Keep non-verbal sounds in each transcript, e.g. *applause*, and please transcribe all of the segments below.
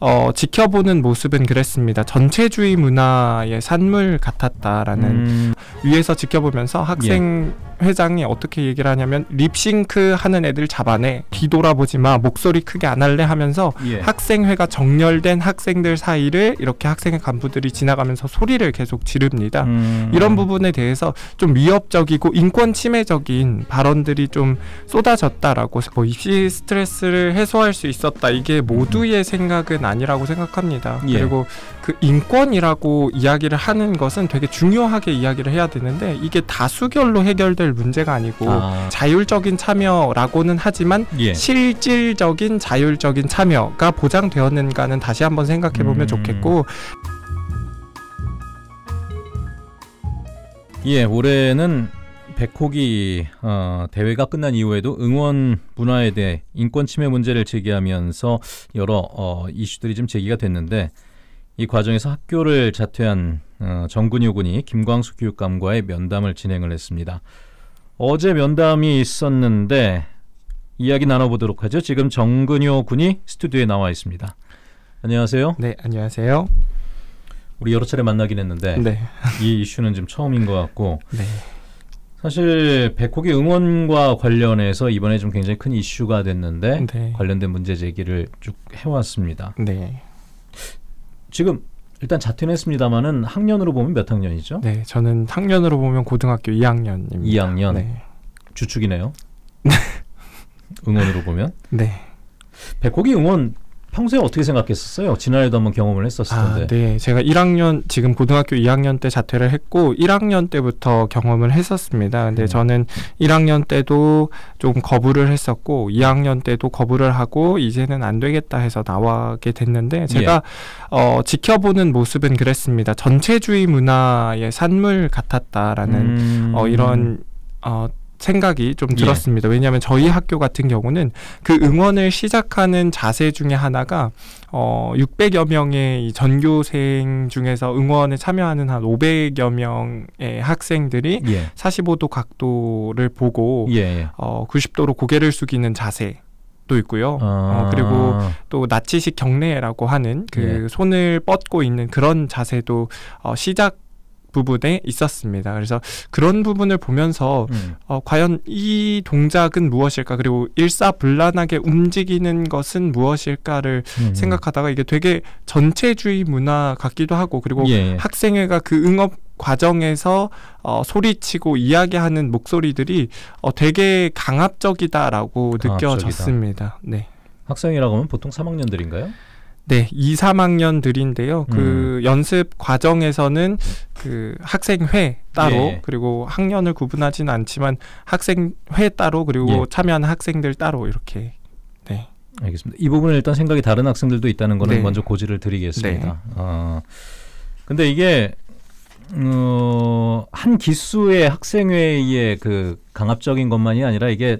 어, 지켜보는 모습은 그랬습니다. 전체주의 문화의 산물 같았다라는 음. 위에서 지켜보면서 학생 예. 회장이 어떻게 얘기를 하냐면 립싱크 하는 애들 잡아내 뒤돌아보지 마 목소리 크게 안 할래 하면서 예. 학생회가 정렬된 학생들 사이를 이렇게 학생회 간부들이 지나가면서 소리를 계속 지릅니다. 음. 이런 부분에 대해서 좀 위협적이고 인권 침해적인 발언들이 좀 쏟아졌다라고 뭐 입시 스트레스를 해소할 수 있었다 이게 모두의 음. 생각은 아니라고 생각합니다. 예. 그리고 그 인권이라고 이야기를 하는 것은 되게 중요하게 이야기를 해야 되는데 이게 다수결로 해결될 문제가 아니고 아. 자율적인 참여라고는 하지만 예. 실질적인 자율적인 참여가 보장되었는가는 다시 한번 생각해 보면 음. 좋겠고 예, 올해는 백호기 어, 대회가 끝난 이후에도 응원 문화에 대해 인권 침해 문제를 제기하면서 여러 어, 이슈들이 좀 제기가 됐는데 이 과정에서 학교를 자퇴한 어, 정근이 군이 김광수 교육감과의 면담을 진행을 했습니다. 어제 면담이 있었는데 이야기 나눠보도록 하죠. 지금 정근효 군이 스튜디오에 나와 있습니다. 안녕하세요. 네, 안녕하세요. 우리 여러 차례 만나긴 했는데 네. 이 이슈는 좀 처음인 것 같고 네. 사실 백호기 응원과 관련해서 이번에 좀 굉장히 큰 이슈가 됐는데 네. 관련된 문제 제기를 쭉 해왔습니다. 네. 지금 일단 자퇴했습니다만은 학년으로 보면 몇 학년이죠? 네, 저는 학년으로 보면 고등학교 2학년입니다. 2학년. 네. 주축이네요. 응원으로 *laughs* 보면. 네. 백호기 응원 평소에 어떻게 생각했었어요? 지난해도 한번 경험을 했었을 아, 텐데. 아, 네, 제가 1학년 지금 고등학교 2학년 때 자퇴를 했고 1학년 때부터 경험을 했었습니다. 근데 음. 저는 1학년 때도 좀 거부를 했었고 2학년 때도 거부를 하고 이제는 안 되겠다 해서 나와게 됐는데 제가 예. 어, 지켜보는 모습은 그랬습니다. 전체주의 문화의 산물 같았다라는 음. 어, 이런 어, 생각이 좀 예. 들었습니다. 예. 왜냐하면 저희 네. 학교 같은 경우는 그 응원을 시작하는 자세 중에 하나가 어 600여 명의 전교생 중에서 응원에 참여하는 한 500여 명의 학생들이 예. 45도 각도를 보고 예. 예. 어 90도로 고개를 숙이는 자세 도 있고요. 아~ 어, 그리고 또 나치식 경례라고 하는 그 예. 손을 뻗고 있는 그런 자세도 어, 시작 부분에 있었습니다. 그래서 그런 부분을 보면서 음. 어, 과연 이 동작은 무엇일까 그리고 일사불란하게 움직이는 것은 무엇일까를 음. 음. 생각하다가 이게 되게 전체주의 문화 같기도 하고 그리고 예, 예. 학생회가 그 응업 과정에서 어, 소리치고 이야기하는 목소리들이 어, 되게 강압적이다라고 강압적이다. 느껴졌습니다. 네. 학생이라고 하면 보통 3학년들인가요? 네, 2, 3학년들인데요. 음. 그 연습 과정에서는 그 학생회 따로 예. 그리고 학년을 구분하지는 않지만 학생회 따로 그리고 예. 참여하는 학생들 따로 이렇게 네. 알겠습니다. 이 부분은 일단 생각이 다른 학생들도 있다는 거는 네. 먼저 고지를 드리겠습니다. 네. 어, 근데 이게 어, 한 기수의 학생회의 그 강압적인 것만이 아니라 이게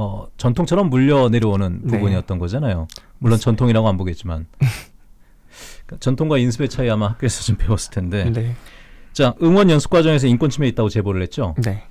어, 전통처럼 물려 내려오는 네. 부분이었던 거잖아요. 물론 맞습니다. 전통이라고 안 보겠지만 그러니까 전통과 인습의 차이 아마 학교에서 좀 배웠을 텐데. 네. 자 응원 연습 과정에서 인권 침해 있다고 제보를 했죠. 네.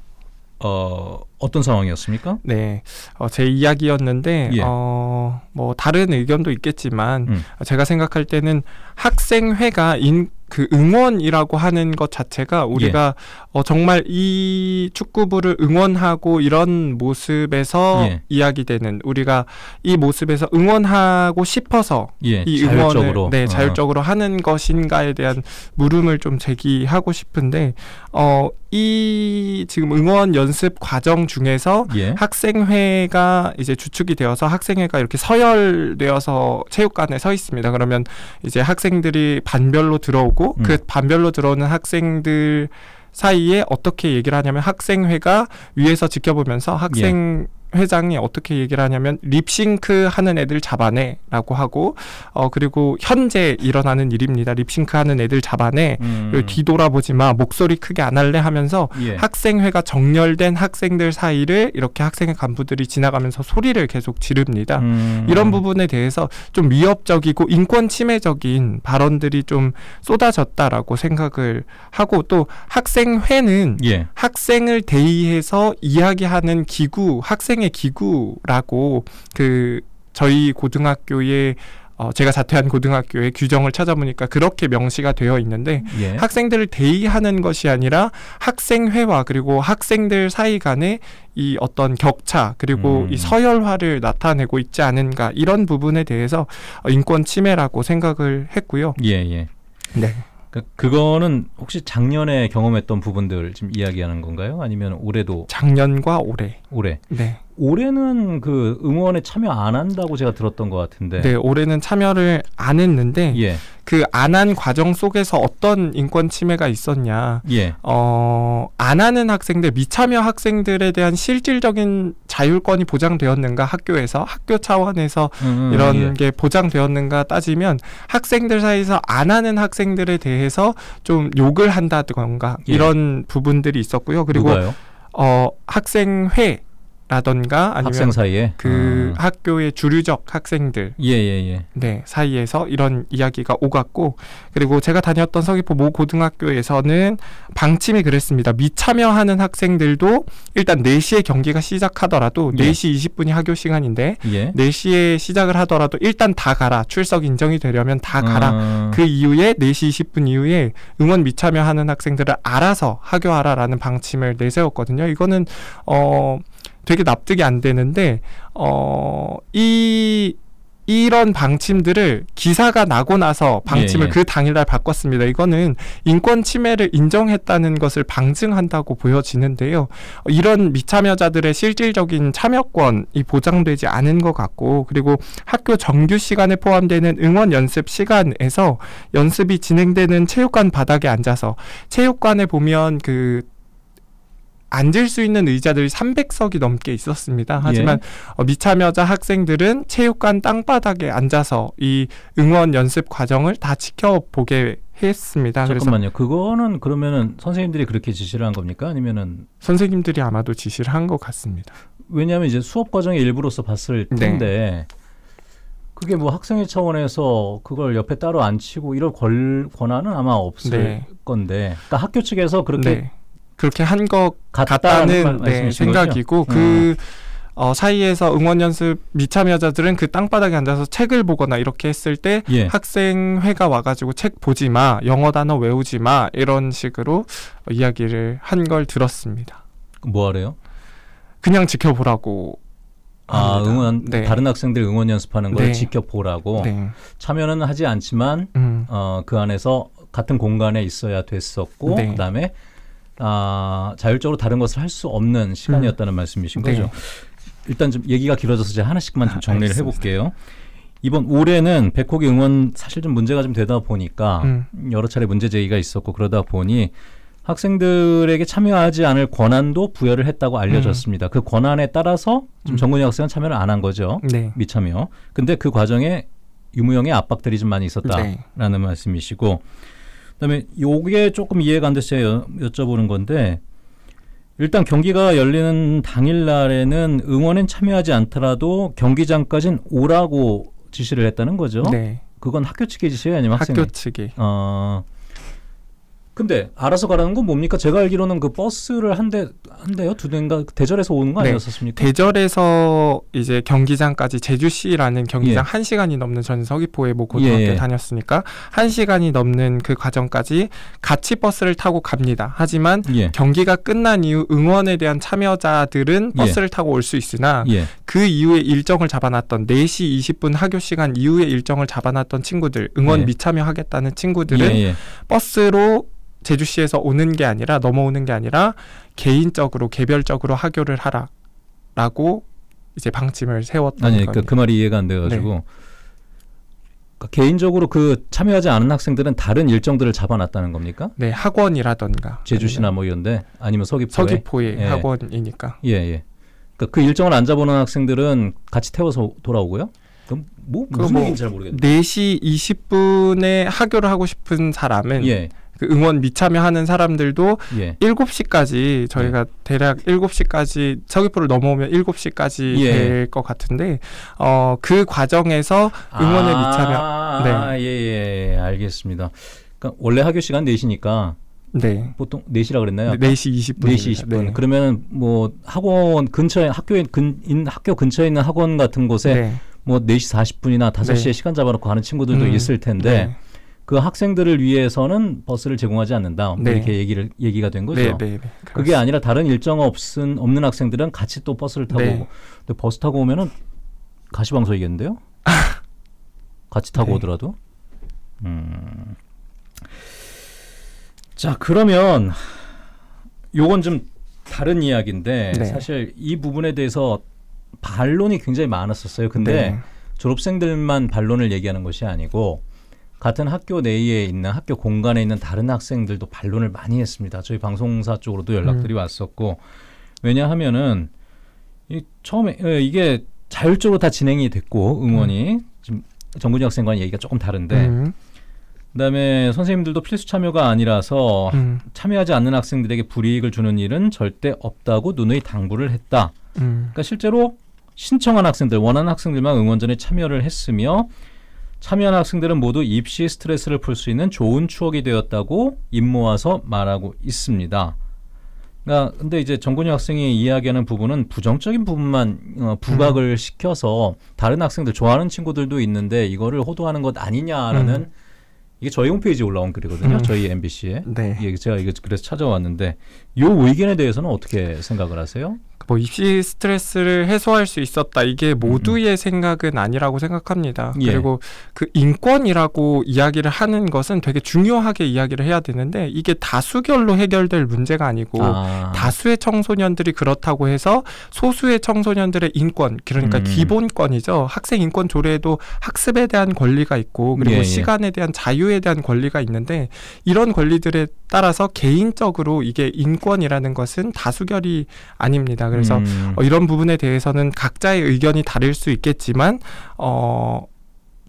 어 어떤 상황이었습니까? 네, 어, 제 이야기였는데 예. 어뭐 다른 의견도 있겠지만 음. 제가 생각할 때는 학생회가 인그 응원이라고 하는 것 자체가 예. 우리가 예. 어, 정말 이 축구부를 응원하고 이런 모습에서 예. 이야기되는 우리가 이 모습에서 응원하고 싶어서 예. 이 응원을 자율적으로. 네 어. 자율적으로 어. 하는 것인가에 대한 물음을 좀 제기하고 싶은데 어, 이 지금 응원 연습 과정 중에서 예. 학생회가 이제 주축이 되어서 학생회가 이렇게 서열되어서 체육관에 서 있습니다. 그러면 이제 학생들이 반별로 들어오고 들고 음. 그 반별로 들어오는 학생들 사이에 어떻게 얘기를 하냐면 학생회가 위에서 지켜보면서 학생 예. 회장이 어떻게 얘기를 하냐면 립싱크 하는 애들 잡아내라고 하고 어 그리고 현재 일어나는 일입니다. 립싱크 하는 애들 잡아내. 음. 뒤돌아보지 마. 목소리 크게 안 할래 하면서 예. 학생회가 정렬된 학생들 사이를 이렇게 학생회 간부들이 지나가면서 소리를 계속 지릅니다. 음. 이런 부분에 대해서 좀 위협적이고 인권 침해적인 발언들이 좀 쏟아졌다라고 생각을 하고 또 학생회는 예. 학생을 대의해서 이야기하는 기구 학생 학생의 기구라고 그 저희 고등학교에 어, 제가 자퇴한 고등학교의 규정을 찾아보니까 그렇게 명시가 되어 있는데 예. 학생들을 대의하는 것이 아니라 학생회와 그리고 학생들 사이 간의 이 어떤 격차 그리고 음. 이 서열화를 나타내고 있지 않은가 이런 부분에 대해서 어, 인권 침해라고 생각을 했고요. 예, 예. 네. 그, 그거는 혹시 작년에 경험했던 부분들 지금 이야기하는 건가요? 아니면 올해도 작년과 올해. 올해. 네. 올해는 그 응원에 참여 안 한다고 제가 들었던 것 같은데. 네, 올해는 참여를 안 했는데 예. 그안한 과정 속에서 어떤 인권 침해가 있었냐. 예. 어, 안 하는 학생들, 미참여 학생들에 대한 실질적인 자율권이 보장되었는가 학교에서 학교 차원에서 음, 음, 음 이런 예. 게 보장되었는가 따지면 학생들 사이에서 안 하는 학생들에 대해서 좀 욕을 한다든가 예. 이런 부분들이 있었고요. 그리고 누가요? 어, 학생회 라던가 아니면 학생 사이에 그 아. 학교의 주류적 학생들 예예예 예, 예. 네 사이에서 이런 이야기가 오갔고 그리고 제가 다녔던 서귀포 모 고등학교에서는 방침이 그랬습니다 미참여하는 학생들도 일단 4시에 경기가 시작하더라도 예. 4시 20분이 학교 시간인데 예. 4시에 시작을 하더라도 일단 다 가라 출석 인정이 되려면 다 가라 아. 그 이후에 4시 20분 이후에 응원 미참여하는 학생들을 알아서 학교하라라는 방침을 내세웠거든요 이거는 어 되게 납득이 안 되는데 어 이 이런 방침들을 기사가 나고 나서 방침을 예, 예. 그 당일날 바꿨습니다. 이거는 인권 침해를 인정했다는 것을 방증한다고 보여지는데요. 이런 미참여자들의 실질적인 참여권이 보장되지 않은 것 같고, 그리고 학교 정규 시간에 포함되는 응원 연습 시간에서 연습이 진행되는 체육관 바닥에 앉아서 체육관에 보면 그 앉을 수 있는 의자들이 300석이 넘게 있었습니다. 하지만 예. 미참여자 학생들은 체육관 땅바닥에 앉아서 이 응원 연습 과정을 다 지켜보게 했습니다. 잠깐만요. 그거는 그러면은 선생님들이 그렇게 지시를 한 겁니까? 아니면은 선생님들이 아마도 지시를 한 것 같습니다. 왜냐하면 이제 수업 과정의 일부로서 봤을 네. 텐데 네. 그게 뭐 학생회 차원에서 그걸 옆에 따로 앉히고 이럴 권, 권한은 아마 없을 네. 건데 그러니까 학교 측에서 그렇게 네. 그렇게 한 것 같다는 네, 생각이고 거죠? 그 음. 어, 사이에서 응원 연습 미참 여자들은 그 땅바닥에 앉아서 책을 보거나 이렇게 했을 때 예. 학생회가 와가지고 책 보지 마, 영어 단어 외우지 마 이런 식으로 이야기를 한 걸 들었습니다. 뭐하래요? 그냥 지켜보라고. 아 합니다. 응원 네. 다른 학생들 응원 연습하는 걸 네. 지켜보라고 네. 참여는 하지 않지만 음. 어, 그 안에서 같은 공간에 있어야 됐었고 네. 그다음에 아, 자율적으로 다른 것을 할 수 없는 시간이었다는 음. 말씀이신 네. 거죠. 네. 일단 좀 얘기가 길어져서 제가 하나씩만 좀 아, 정리를 아, 해볼게요. 이번 올해는 백호기 응원 사실 좀 문제가 좀 되다 보니까 음. 여러 차례 문제 제기가 있었고 그러다 보니 학생들에게 참여하지 않을 권한도 부여를 했다고 음. 알려졌습니다. 음. 그 권한에 따라서 지금 정근희 음. 학생은 참여를 안 한 거죠. 네. 미참여. 근데 그 과정에 유무형의 압박들이 좀 많이 있었다라는 네. 말씀이시고 그다음에 요게 조금 이해가 안 돼서 제 여, 여쭤보는 건데 일단 경기가 열리는 당일 날에는 응원엔 참여하지 않더라도 경기장까지는 오라고 지시를 했다는 거죠. 네. 그건 학교 측의 지시예요, 아니면 학교 학생의? 측이. 어. 근데 알아서 가라는 건 뭡니까? 제가 알기로는 그 버스를 한 대 한 대요 두 대인가 대절에서 오는 거 네. 아니었었습니까? 네. 대절에서 이제 경기장까지 제주시라는 경기장 예. 1 시간이 넘는 저는 서귀포에뭐 예, 고등학교 예. 다녔으니까 한 시간이 넘는 그 과정까지 같이 버스를 타고 갑니다. 하지만 예. 경기가 끝난 이후 응원에 대한 참여자들은 예. 버스를 타고 올 수 있으나 예. 그 이후에 일정을 잡아놨던 4시 20분 학교 시간 이후에 일정을 잡아놨던 친구들 응원 미참여하겠다는 친구들은 버스로 제주시에서 오는 게 아니라 넘어오는 게 아니라 개인적으로 개별적으로 하교를 하라라고 이제 방침을 세웠던 아니 그니까그 말이 이해가 안 돼가지고 네. 그러니까 개인적으로 그 참여하지 않은 학생들은 다른 일정들을 잡아놨다는 겁니까? 네 학원이라던가 제주시나 뭐 이런데 아니면 서귀포에 서귀포의 예. 학원이니까 예예 예. 그러니까 그 일정을 안 잡아놓은 학생들은 같이 태워서 돌아오고요. 그럼 뭐 무슨 뭐 얘기인지 잘모르겠네 4시 20분에 하교를 하고 싶은 사람은 예. 그 응원 미참여하는 사람들도 예. 7시까지 저희가 예. 대략 7시까지 서귀포를 넘어오면 7시까지 예. 될것 같은데 어, 그 과정에서 응원에 아~ 미참여. 네. 아, 예, 예, 예, 알겠습니다. 그러니까 원래 학교 시간 4시니까 네. 보통 4시라 그랬나요? 네, 4시 20분. 4시 20분. 네. 네. 그러면 은뭐 학원 근처에 학교에 근 학교 근처에 있는 학원 같은 곳에 네. 뭐 4시 40분이나 5시에 네. 시간 잡아 놓고 가는 친구들도 음, 있을 텐데 그 학생들을 위해서는 버스를 제공하지 않는다. 네. 이렇게 얘기를 얘기가 된 거죠. 네, 네, 네. 그게 아니라 다른 일정 없은 없는 학생들은 같이 또 버스를 타고 네. 오 근데 버스 타고 오면은 가시방석이겠는데요? *laughs* 같이 타고 네. 오더라도. 음. 자, 그러면 요건 좀 다른 이야기인데 사실 이 부분에 대해서 반론이 굉장히 많았었어요. 근데 졸업생들만 반론을 얘기하는 것이 아니고 같은 학교 내에 있는 학교 공간에 있는 다른 학생들도 반론을 많이 했습니다. 저희 방송사 쪽으로도 연락들이 음. 왔었고 왜냐하면은 이 처음에 예, 이게 자율적으로 다 진행이 됐고 응원이 음. 지금 정근이 학생과는 얘기가 조금 다른데 음. 그다음에 선생님들도 필수 참여가 아니라서 음. 참여하지 않는 학생들에게 불이익을 주는 일은 절대 없다고 누누이 당부를 했다. 음. 그러니까 실제로 신청한 학생들 원하는 학생들만 응원전에 참여를 했으며 참여한 학생들은 모두 입시 스트레스를 풀 수 있는 좋은 추억이 되었다고 입 모아서 말하고 있습니다. 그러니까 근데 이제 정근이 학생이 이야기하는 부분은 부정적인 부분만 어, 부각을 음. 시켜서 다른 학생들 좋아하는 친구들도 있는데 이거를 호도하는 것 아니냐라는 음. 이게 저희 홈페이지에 올라온 글이거든요. 음. 저희 MBC에. 네. 예, 제가 이거 그래서 찾아왔는데 요 의견에 대해서는 어떻게 생각을 하세요? 뭐 입시 스트레스를 해소할 수 있었다 이게 모두의 음. 생각은 아니라고 생각합니다. 예. 그리고 그 인권이라고 이야기를 하는 것은 되게 중요하게 이야기를 해야 되는데 이게 다수결로 해결될 문제가 아니고 아. 다수의 청소년들이 그렇다고 해서 소수의 청소년들의 인권 그러니까 음. 기본권이죠. 학생 인권 조례에도 학습에 대한 권리가 있고 그리고 예, 예. 시간에 대한 자유에 대한 권리가 있는데 이런 권리들에 따라서 개인적으로 이게 인권이라는 것은 다수결이 아닙니다. 그래서 음. 어, 이런 부분에 대해서는 각자의 의견이 다를 수 있겠지만 어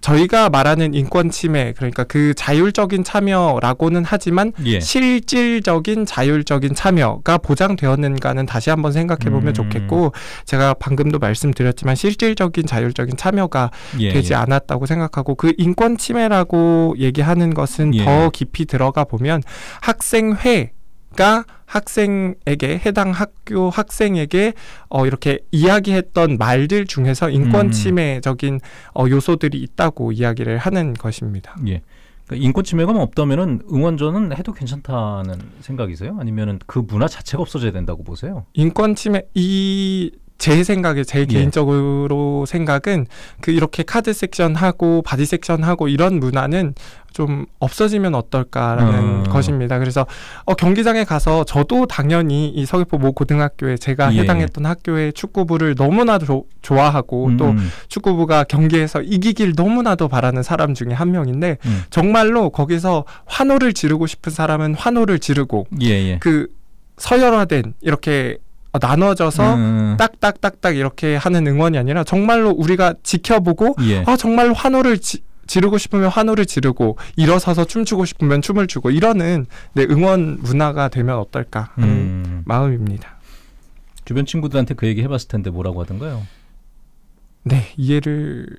저희가 말하는 인권 침해 그러니까 그 자율적인 참여라고는 하지만 예. 실질적인 자율적인 참여가 보장되었는가는 다시 한번 생각해 보면 음. 좋겠고 제가 방금도 말씀드렸지만 실질적인 자율적인 참여가 예. 되지 예. 않았다고 생각하고 그 인권 침해라고 얘기하는 것은 예. 더 깊이 들어가 보면 학생회 교사가 그러니까 학생에게 해당 학교 학생에게 어 이렇게 이야기했던 말들 중에서 인권 침해적인 어 요소들이 있다고 이야기를 하는 것입니다. 예. 그러니까 인권 침해가 없다면은 응원전은 해도 괜찮다는 생각이세요? 아니면은 그 문화 자체가 없어져야 된다고 보세요? 인권 침해 이 제 생각에 제 예. 개인적으로 생각은 그 이렇게 카드 섹션 하고 바디 섹션 하고 이런 문화는 좀 없어지면 어떨까라는 음. 것입니다. 그래서 어, 경기장에 가서 저도 당연히 이 서귀포 모 고등학교에 제가 예. 해당했던 학교의 축구부를 너무나 조, 좋아하고 음. 또 축구부가 경기에서 이기길 너무나도 바라는 사람 중에 한 명인데 음. 정말로 거기서 환호를 지르고 싶은 사람은 환호를 지르고 예예. 예. 그 서열화된 이렇게 어, 나눠져서 음, 음. 딱딱딱딱 이렇게 하는 응원이 아니라 정말로 우리가 지켜보고 예. 아 정말 환호를 지, 지르고 싶으면 환호를 지르고 일어서서 춤추고 싶으면 춤을 추고 이러는 내 응원 문화가 되면 어떨까 하는 음. 마음입니다. 주변 친구들한테 그 얘기 해봤을 텐데 뭐라고 하던가요? 네 이해를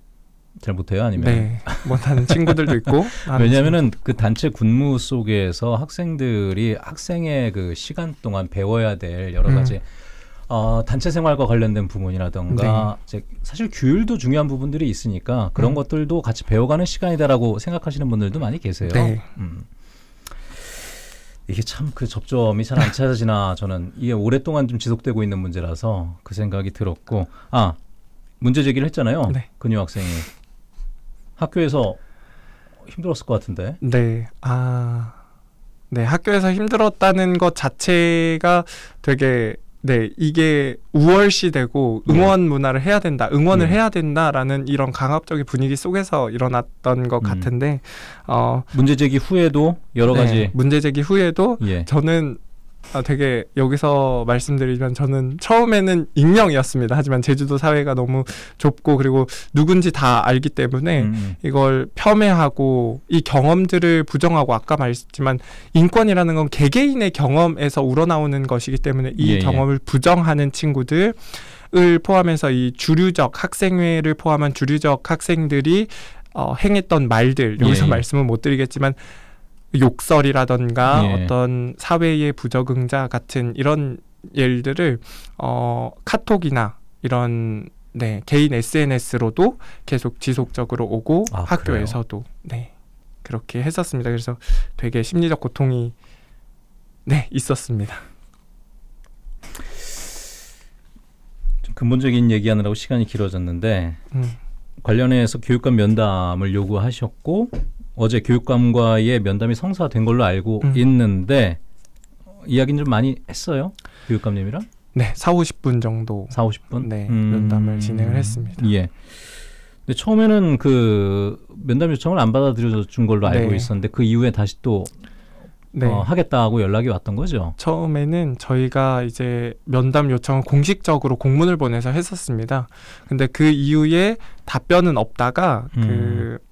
잘 못해요 아니면 네, 못하는 친구들도 있고 *laughs* 왜냐하면은 그 단체 군무 속에서 학생들이 학생의 그 시간 동안 배워야 될 여러 음. 가지 음. 어, 단체 생활과 관련된 부분이라던가 네. 이제 사실 규율도 중요한 부분들이 있으니까 그런 음. 것들도 같이 배워가는 시간이다라고 생각하시는 분들도 많이 계세요. 네. 음. 이게 참 그 접점이 잘 안 찾아지나 저는 이게 오랫동안 좀 지속되고 있는 문제라서 그 생각이 들었고 아 문제 제기를 했잖아요. 네. 근유 학생이 학교에서 힘들었을 것 같은데. 네. 아. 네, 학교에서 힘들었다는 것 자체가 되게 네, 이게 우월시 되고 네. 응원 문화를 해야 된다, 응원을 네. 해야 된다라는 이런 강압적인 분위기 속에서 일어났던 것 음. 같은데, 어, 문제제기 후에도 여러 네, 가지 문제제기 후에도 예. 저는 아, 되게 여기서 말씀드리면 저는 처음에는 익명이었습니다. 하지만 제주도 사회가 너무 좁고 그리고 누군지 다 알기 때문에 음. 이걸 폄훼하고 이 경험들을 부정하고 아까 말했지만 인권이라는 건 개개인의 경험에서 우러나오는 것이기 때문에 이 예, 예. 경험을 예. 부정하는 친구들 을 포함해서 이 주류적 학생회를 포함한 주류적 학생들이 어, 행했던 말들 여기서 예. 말씀은 못 드리겠지만 욕설이라던가 예. 어떤 사회의 부적응자 같은 이런 일들을 어, 카톡이나 이런 네, 개인 SNS로도 계속 지속적으로 오고 아, 학교에서도 그래요? 네. 그렇게 했었습니다. 그래서 되게 심리적 고통이 네, 있었습니다. 좀 근본적인 얘기하느라고 시간이 길어졌는데 음. 관련해서 교육감 면담을 요구하셨고 어제 교육감과의 면담이 성사된 걸로 알고 음. 있는데 이야기는 좀 많이 했어요. 교육감님이랑? 네, 4, 50분 정도. 4, 50분? 네, 음. 면담을 진행을 했습니다. 예. 근데 처음에는 그 면담 요청을 안 받아들여 준 걸로 네. 알고 네. 있었는데 그 이후에 다시 또 네. 어, 하겠다고 연락이 왔던 거죠. 처음에는 저희가 이제 면담 요청을 공식적으로 공문을 보내서 했었습니다. 근데 그 이후에 답변은 없다가 그 음. 그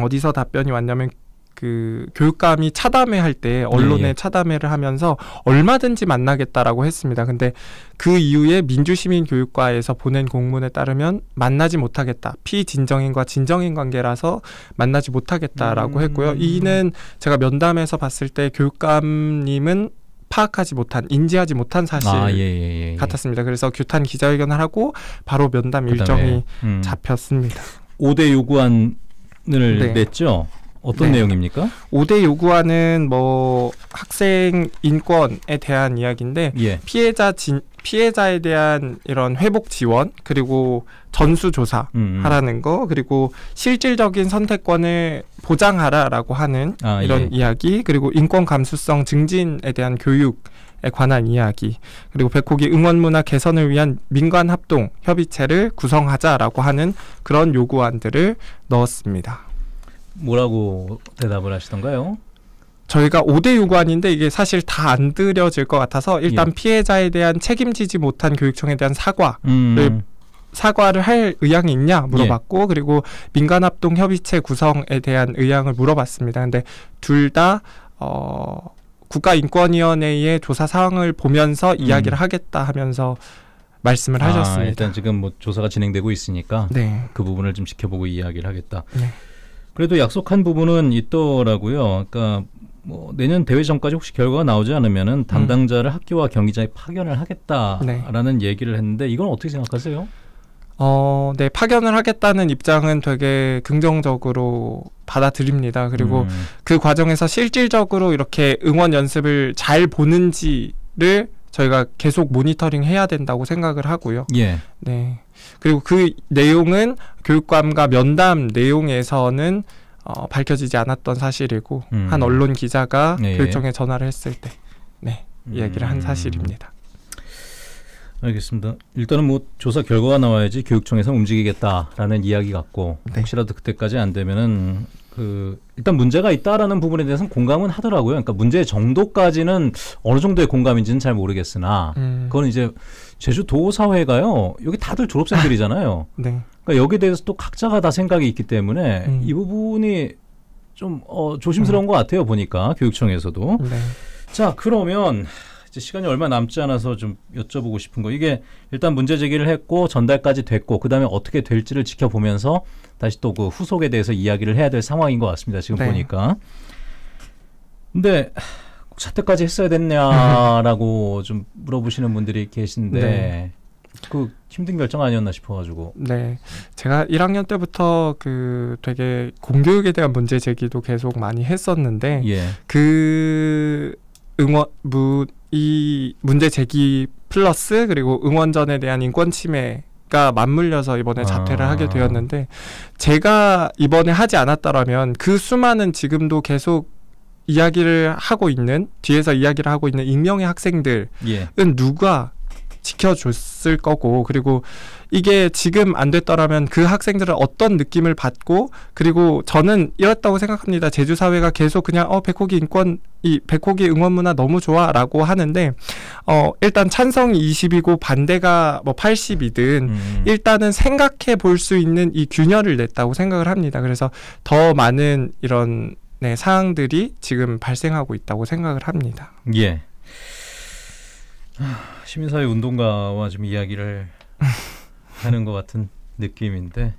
어디서 답변이 왔냐면 그 교육감이 차담회 할때 네, 언론에 예. 차담회를 하면서 얼마든지 만나겠다라고 했습니다. 근데 그 이후에 민주시민교육과에서 보낸 공문에 따르면 만나지 못하겠다. 피진정인과 진정인 관계라서 만나지 못하겠다라고 음. 했고요. 이는 제가 면담에서 봤을 때 교육감님은 파악하지 못한 인지하지 못한 사실 아, 예, 예, 예, 예. 같았습니다. 그래서 규탄 기자회견을 하고 바로 면담 일정이 음. 잡혔습니다. 5대 요구한 네. 냈죠. 어떤 네. 내용입니까? 5대 요구안은 뭐 학생 인권에 대한 이야기인데 예. 피해자 진, 피해자에 대한 이런 회복 지원 그리고 전수 조사 음, 음. 하라는 거 그리고 실질적인 선택권을 보장하라라고 하는 아, 이런 예. 이야기 그리고 인권 감수성 증진에 대한 교육 관한 이야기 그리고 백호기 응원 문화 개선을 위한 민관 합동 협의체를 구성하자라고 하는 그런 요구안들을 넣었습니다. 뭐라고 대답을 하시던가요? 저희가 5대 요구안인데 이게 사실 다 안 들여질 것 같아서 일단 예. 피해자에 대한 책임지지 못한 교육청에 대한 사과를 음. 사과를 할 의향이 있냐 물어봤고 예. 그리고 민간합동 협의체 구성에 대한 의향을 물어봤습니다. 근데 둘 다 어 국가인권위원회의 조사 사항을 보면서 음. 이야기를 하겠다 하면서 말씀을 아, 하셨습니다. 일단 지금 뭐 조사가 진행되고 있으니까 네. 그 부분을 좀 지켜보고 이야기를 하겠다. 네. 그래도 약속한 부분은 있더라고요. 그러니까 뭐 내년 대회 전까지 혹시 결과가 나오지 않으면은 음. 담당자를 음. 학교와 경기장에 파견을 하겠다라는 네. 얘기를 했는데 이건 어떻게 생각하세요? 어, 네, 파견을 하겠다는 입장은 되게 긍정적으로 받아들입니다. 그리고 음. 그 과정에서 실질적으로 이렇게 응원 연습을 잘 보는지를 저희가 계속 모니터링 해야 된다고 생각을 하고요. 예. 네. 그리고 그 내용은 교육감과 면담 내용에서는 어, 밝혀지지 않았던 사실이고 음. 한 언론 기자가 예. 교육청에 전화를 했을 때 네, 이야기를 음. 한 사실입니다. 알겠습니다. 일단은 뭐 조사 결과가 나와야지 교육청에서 움직이겠다라는 이야기 같고 네. 혹시라도 그때까지 안 되면은 그 일단 문제가 있다라는 부분에 대해서는 공감은 하더라고요. 그러니까 문제의 정도까지는 어느 정도의 공감인지는 잘 모르겠으나 음. 그건 이제 제주도 사회가요. 여기 다들 졸업생들이잖아요. *laughs* 네. 그러니까 여기에 대해서 또 각자가 다 생각이 있기 때문에 음. 이 부분이 좀 어, 조심스러운 음. 것 같아요. 보니까 교육청에서도. 네. 자 그러면 이제 시간이 얼마 남지 않아서 좀 여쭤보고 싶은 거 이게 일단 문제 제기를 했고 전달까지 됐고 그다음에 어떻게 될지를 지켜보면서 다시 또 그 후속에 대해서 이야기를 해야 될 상황인 것 같습니다. 지금 네. 보니까. 근데 사퇴까지 했어야 됐냐라고 *laughs* 좀 물어보시는 분들이 계신데 네. 그 힘든 결정 아니었나 싶어가지고. 네, 제가 1학년 때부터 그 되게 공교육에 대한 문제 제기도 계속 많이 했었는데 예. 그 응원 무이 문제 제기 플러스 그리고 응원전에 대한 인권 침해가 맞물려서 이번에 아. 자퇴를 하게 되었는데 제가 이번에 하지 않았다라면 그 수많은 지금도 계속 이야기를 하고 있는 뒤에서 이야기를 하고 있는 익명의 학생들은 예. 누가 지켜줬을 거고 그리고 이게 지금 안 됐더라면 그 학생들은 어떤 느낌을 받고 그리고 저는 이렇다고 생각합니다. 제주 사회가 계속 그냥 어 백호기 인권 이 백호기 응원 문화 너무 좋아라고 하는데 어 일단 찬성이 20이고 반대가 뭐 80이든 음. 일단은 생각해 볼 수 있는 이 균열을 냈다고 생각을 합니다. 그래서 더 많은 이런 네, 사항들이 지금 발생하고 있다고 생각을 합니다. 예. 시민사회 운동가와 좀 이야기를 *laughs* 하는 것 같은 느낌인데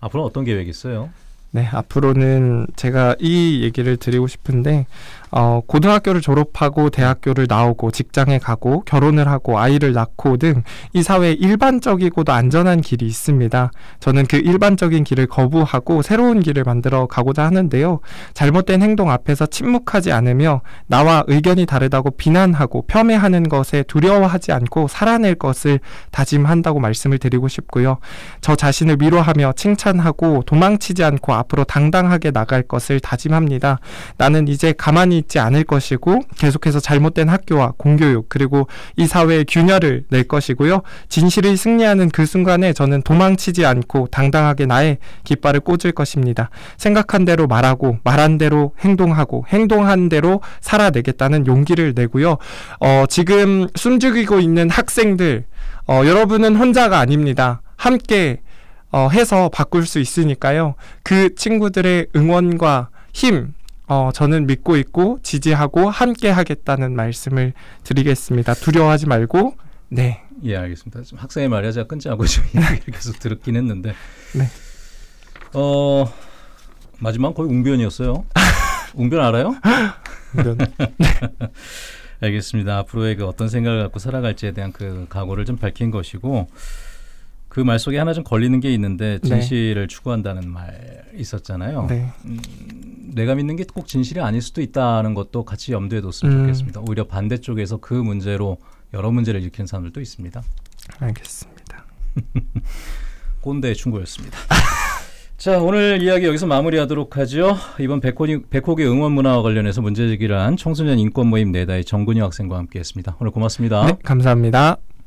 앞으로 어떤 계획 있어요? 네, 앞으로는 제가 이 얘기를 드리고 싶은데, 어, 고등학교를 졸업하고 대학교를 나오고 직장에 가고 결혼을 하고 아이를 낳고 등 이 사회에 일반적이고도 안전한 길이 있습니다. 저는 그 일반적인 길을 거부하고 새로운 길을 만들어 가고자 하는데요. 잘못된 행동 앞에서 침묵하지 않으며 나와 의견이 다르다고 비난하고 폄훼하는 것에 두려워하지 않고 살아낼 것을 다짐한다고 말씀을 드리고 싶고요. 저 자신을 위로하며 칭찬하고 도망치지 않고 앞으로 당당하게 나갈 것을 다짐합니다. 나는 이제 가만히 있지 않을 것이고 계속해서 잘못된 학교와 공교육 그리고 이 사회의 균열을 낼 것이고요. 진실이 승리하는 그 순간에 저는 도망치지 않고 당당하게 나의 깃발을 꽂을 것입니다. 생각한 대로 말하고 말한 대로 행동하고 행동한 대로 살아내겠다는 용기를 내고요. 어, 지금 숨죽이고 있는 학생들 어, 여러분은 혼자가 아닙니다. 함께 어, 해서 바꿀 수 있으니까요. 그 친구들의 응원과 힘, 어, 저는 믿고 있고 지지하고 함께 하겠다는 말씀을 드리겠습니다. 두려워하지 말고, 네. 예, 알겠습니다. 좀 학생의 말이야 제가 지자고 지금 *laughs* 계속 들었긴 했는데, 네. 어, 마지막 거의 웅변이었어요. 웅변 알아요? 웅변. *laughs* 알겠습니다. 앞으로의 그 어떤 생각을 갖고 살아갈지에 대한 그 각오를 좀 밝힌 것이고, 그말 속에 하나 좀 걸리는 게 있는데 네. 진실을 네. 추구한다는 말 있었잖아요. 네. 음, 내가 믿는 게 꼭 진실이 아닐 수도 있다는 것도 같이 염두에 뒀으면 음. 좋겠습니다. 오히려 반대쪽에서 그 문제로 여러 문제를 일으키는 사람들도 있습니다. 알겠습니다. *laughs* 꼰대 의 충고였습니다. *laughs* 자, 오늘 이야기 여기서 마무리하도록 하죠. 이번 백호기, 백호기 응원 문화와 관련해서 문제 제기를 한 청소년 인권 모임 네다의 정근희 학생과 함께했습니다. 오늘 고맙습니다. 네, 감사합니다.